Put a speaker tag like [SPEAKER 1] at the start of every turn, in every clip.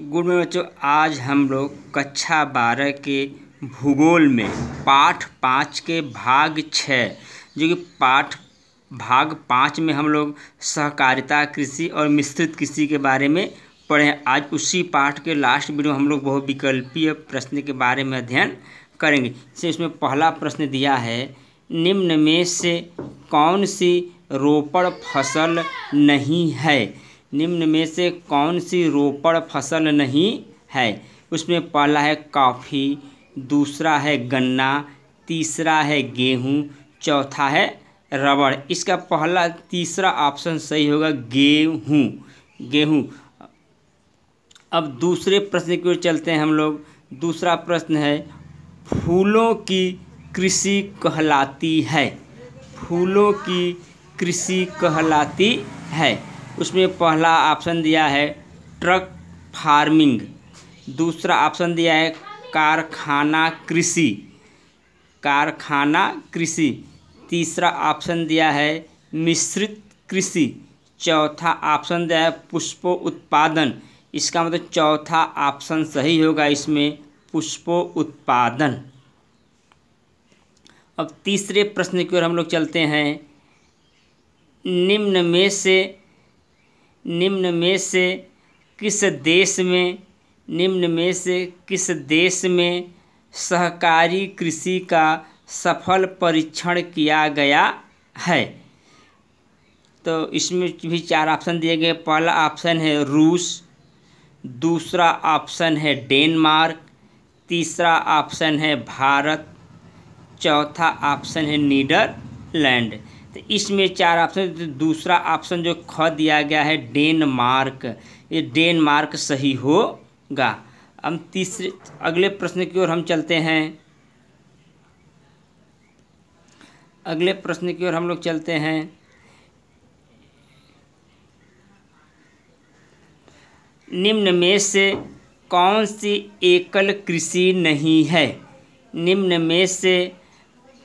[SPEAKER 1] good morning बच्चों आज हम लोग कक्षा बारह के भूगोल में पाठ पाँच के भाग छः जो कि पाठ भाग पाँच में हम लोग सहकारिता कृषि और मिश्रित कृषि के बारे में पढ़े आज उसी पाठ के लास्ट वीडियो हम लोग बहुत विकल्पीय प्रश्न के बारे में अध्ययन करेंगे जैसे इसमें पहला प्रश्न दिया है निम्न में से कौन सी रोपड़ फसल नहीं है निम्न में से कौन सी रोपड़ फसल नहीं है उसमें पहला है काफ़ी दूसरा है गन्ना तीसरा है गेहूँ चौथा है रबड़ इसका पहला तीसरा ऑप्शन सही होगा गेहूँ गेहूँ अब दूसरे प्रश्न की ओर चलते हैं हम लोग दूसरा प्रश्न है फूलों की कृषि कहलाती है फूलों की कृषि कहलाती है उसमें पहला ऑप्शन दिया है ट्रक फार्मिंग दूसरा ऑप्शन दिया है कारखाना कृषि कारखाना कृषि तीसरा ऑप्शन दिया है मिश्रित कृषि चौथा ऑप्शन दिया है पुष्प उत्पादन इसका मतलब चौथा ऑप्शन सही होगा इसमें पुष्प उत्पादन अब तीसरे प्रश्न की ओर हम लोग चलते हैं निम्न में से निम्न में से किस देश में निम्न में से किस देश में सहकारी कृषि का सफल परीक्षण किया गया है तो इसमें भी चार ऑप्शन दिए गए पहला ऑप्शन है रूस दूसरा ऑप्शन है डेनमार्क तीसरा ऑप्शन है भारत चौथा ऑप्शन है नीदरलैंड तो इसमें चार ऑप्शन तो दूसरा ऑप्शन जो ख दिया गया है डेनमार्क ये डेनमार्क सही होगा हम तीसरे अगले प्रश्न की ओर हम चलते हैं अगले प्रश्न की ओर हम लोग चलते हैं निम्न में से कौन सी एकल कृषि नहीं है निम्न में से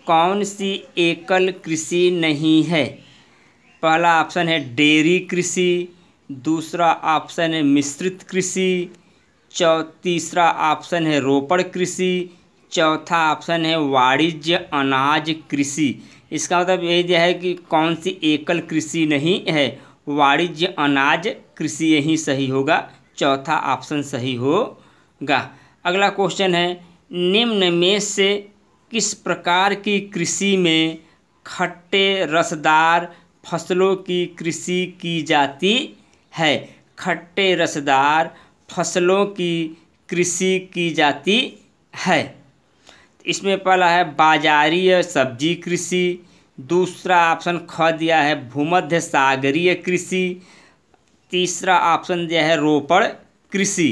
[SPEAKER 1] कौन सी एकल कृषि नहीं है पहला ऑप्शन है डेयरी कृषि दूसरा ऑप्शन है मिश्रित कृषि चौ तीसरा ऑप्शन है रोपण कृषि चौथा ऑप्शन है वाणिज्य अनाज कृषि इसका मतलब यही है कि कौन सी एकल कृषि नहीं है वाणिज्य अनाज कृषि यही सही होगा चौथा ऑप्शन सही होगा अगला क्वेश्चन है निम्न में से किस प्रकार की कृषि में खट्टे रसदार फसलों की कृषि की जाती है खट्टे रसदार फसलों की कृषि की जाती है इसमें पहला है बाजारीय सब्जी कृषि दूसरा ऑप्शन ख दिया है भूमध्य सागरीय कृषि तीसरा ऑप्शन दिया है रोपड़ कृषि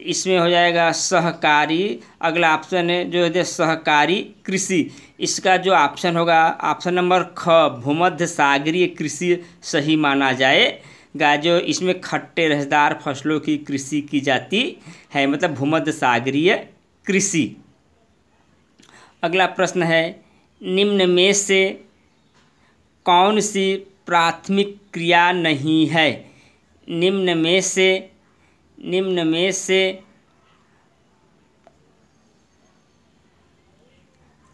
[SPEAKER 1] इसमें हो जाएगा सहकारी अगला ऑप्शन है जो है सहकारी कृषि इसका जो ऑप्शन होगा ऑप्शन नंबर ख भूमध्य सागरीय कृषि सही माना जाएगा जो इसमें खट्टे रसदार फसलों की कृषि की जाती है मतलब भूमध्य सागरीय कृषि अगला प्रश्न है निम्न में से कौन सी प्राथमिक क्रिया नहीं है निम्न में से निम्न में से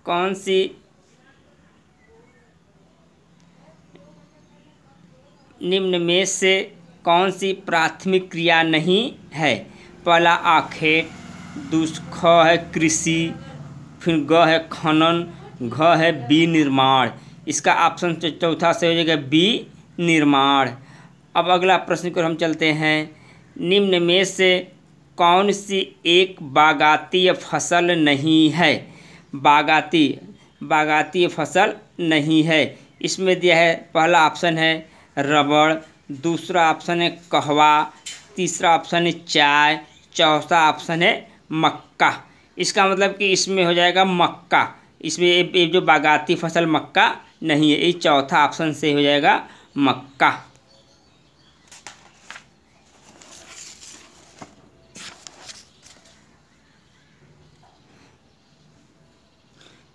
[SPEAKER 1] कौन सी निम्न में से कौन सी प्राथमिक क्रिया नहीं है पहला आखेट दूस ख है कृषि फिर ग है खनन घ है बी निर्माण इसका ऑप्शन चौथा से हो जाएगा बी निर्माण अब अगला प्रश्न को हम चलते हैं निम्न में से कौन सी एक बागातीय फसल नहीं है बागाती बागातीय फसल नहीं है इसमें दिया है पहला ऑप्शन है रबड़ दूसरा ऑप्शन है कहवा तीसरा ऑप्शन है चाय चौथा ऑप्शन है मक्का इसका मतलब कि इसमें हो जाएगा मक्का इसमें ये जो बागाती फसल मक्का नहीं है ये चौथा ऑप्शन से हो जाएगा मक्का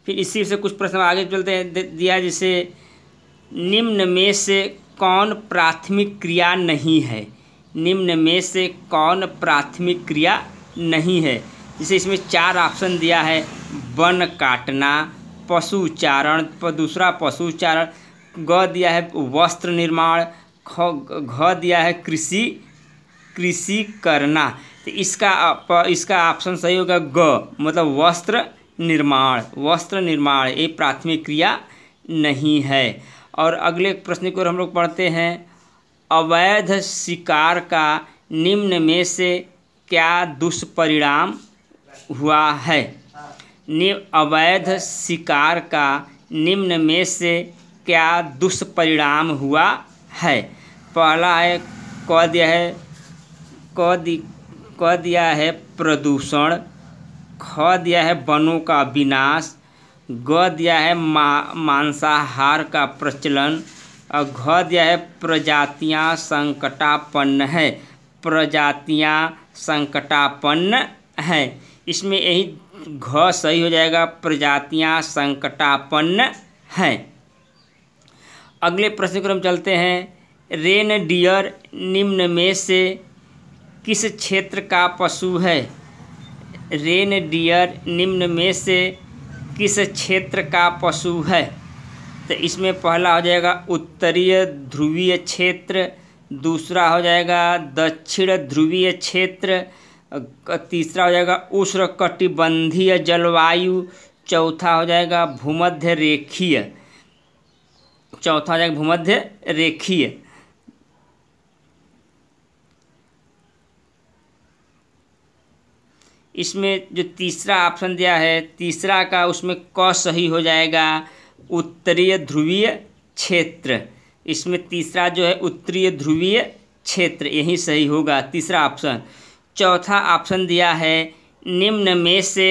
[SPEAKER 1] फिर इसी से कुछ प्रश्न आगे चलते हैं दिया जैसे निम्न में से कौन प्राथमिक क्रिया नहीं है निम्न में से कौन प्राथमिक क्रिया नहीं है जैसे इसमें चार ऑप्शन दिया है वन काटना पशु चारण दूसरा पशु चारण ग दिया है वस्त्र निर्माण ख घ दिया है कृषि कृषि करना तो इसका इसका ऑप्शन सही होगा ग मतलब वस्त्र निर्माण वस्त्र निर्माण ये प्राथमिक क्रिया नहीं है और अगले प्रश्न को हम लोग पढ़ते हैं अवैध शिकार का निम्न में से क्या दुष्परिणाम हुआ है अवैध शिकार का निम्न में से क्या दुष्परिणाम हुआ है पहला है कह दिया है दि कह दिया है प्रदूषण ख दिया है वनों का विनाश ग दिया है मा, मांसाहार का प्रचलन और घ दिया है प्रजातियाँ संकटापन्न है प्रजातियाँ संकटापन्न है इसमें यही घ सही हो जाएगा प्रजातियाँ संकटापन्न हैं अगले प्रश्न क्रम चलते हैं रेन डियर निम्न में से किस क्षेत्र का पशु है रेन डियर निम्न में से किस क्षेत्र का पशु है तो इसमें पहला हो जाएगा उत्तरीय ध्रुवीय क्षेत्र दूसरा हो जाएगा दक्षिण ध्रुवीय क्षेत्र तीसरा हो जाएगा उष्ण कटिबंधीय जलवायु चौथा हो जाएगा भूमध्य रेखीय चौथा हो जाएगा भूमध्य रेखीय इसमें जो तीसरा ऑप्शन दिया है तीसरा का उसमें क सही हो जाएगा उत्तरीय ध्रुवीय क्षेत्र इसमें तीसरा जो है उत्तरीय ध्रुवीय क्षेत्र यही सही होगा तीसरा ऑप्शन चौथा ऑप्शन दिया है निम्न में से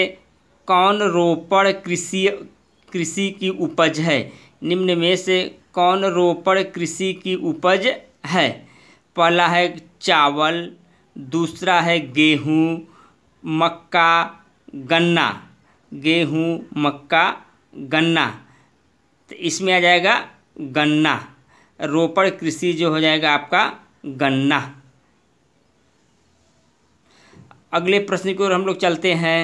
[SPEAKER 1] कौन रोपण कृषि कृषि की उपज है निम्न में से कौन रोपण कृषि की उपज है पहला है चावल दूसरा है गेहूँ मक्का गन्ना गेहूँ मक्का गन्ना तो इसमें आ जाएगा गन्ना रोपड़ कृषि जो हो जाएगा आपका गन्ना अगले प्रश्न की ओर हम लोग चलते हैं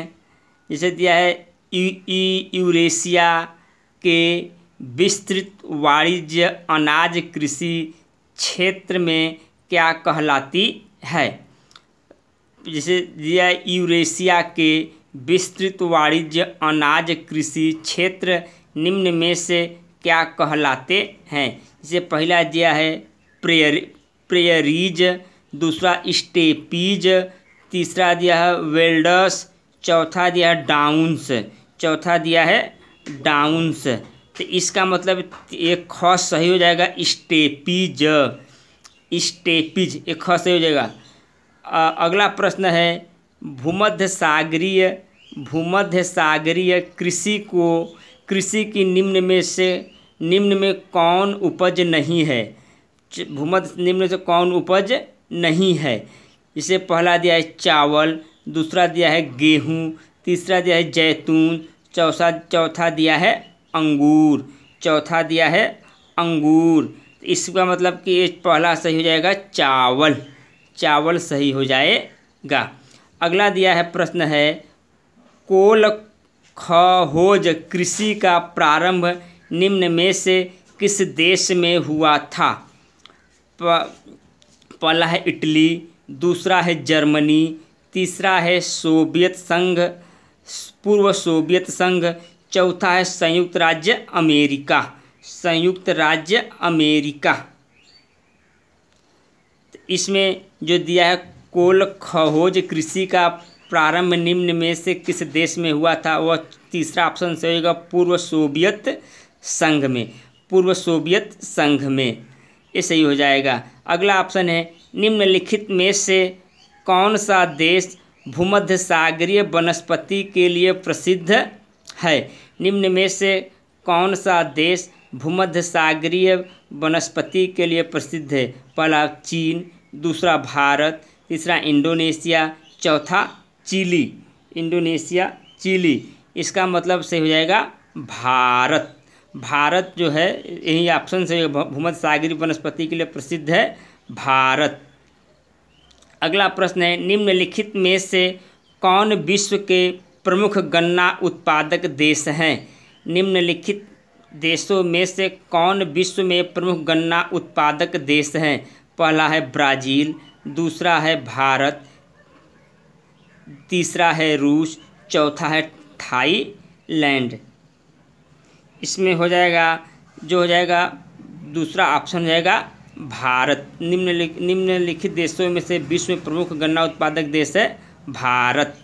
[SPEAKER 1] जैसे दिया है यूरेशिया के विस्तृत वाणिज्य अनाज कृषि क्षेत्र में क्या कहलाती है जैसे दिया यूरेशिया के विस्तृत वाणिज्य अनाज कृषि क्षेत्र निम्न में से क्या कहलाते हैं जैसे पहला दिया है प्रेयर प्रेयरीज दूसरा स्टेपीज तीसरा दिया है वेल्डस चौथा दिया है डाउंस चौथा दिया है डाउंस तो इसका मतलब एक ख सही हो जाएगा स्टेपीज स्टेपीज एक ख सही हो जाएगा अगला प्रश्न है भूमध्य सागरीय भूमध्य सागरीय कृषि को कृषि की निम्न में से निम्न में कौन उपज नहीं है भूमध्य निम्न से कौन उपज नहीं है इसे पहला दिया है चावल दूसरा दिया है गेहूँ तीसरा दिया है जैतून चौथा चौथा दिया है अंगूर चौथा दिया है अंगूर इसका मतलब कि पहला सही हो जाएगा चावल चावल सही हो जाएगा अगला दिया है प्रश्न है कोल खहोज कृषि का प्रारंभ निम्न में से किस देश में हुआ था प, पहला है इटली दूसरा है जर्मनी तीसरा है सोवियत संघ पूर्व सोवियत संघ चौथा है संयुक्त राज्य अमेरिका संयुक्त राज्य अमेरिका इसमें जो दिया है कोल खहोज कृषि का प्रारंभ निम्न में से किस देश में हुआ था वह तीसरा ऑप्शन से होगा पूर्व सोवियत संघ में पूर्व सोवियत संघ में ये सही हो जाएगा अगला ऑप्शन है निम्नलिखित में से कौन सा देश भूमध्य सागरीय वनस्पति के लिए प्रसिद्ध है निम्न में से कौन सा देश भूमध्य सागरीय वनस्पति के लिए प्रसिद्ध है पहला चीन दूसरा भारत तीसरा इंडोनेशिया चौथा चिली इंडोनेशिया चिली इसका मतलब सही हो जाएगा भारत भारत जो है यही ऑप्शन से भूमध सागरी वनस्पति के लिए प्रसिद्ध है भारत अगला प्रश्न है निम्नलिखित में से कौन विश्व के प्रमुख गन्ना उत्पादक देश हैं निम्नलिखित देशों में से कौन विश्व में प्रमुख गन्ना उत्पादक देश हैं पहला है ब्राज़ील दूसरा है भारत तीसरा है रूस चौथा है थाईलैंड इसमें हो जाएगा जो हो जाएगा दूसरा ऑप्शन हो जाएगा भारत निम्नलिखित निम्नलिखित देशों में से विश्व में प्रमुख गन्ना उत्पादक देश है भारत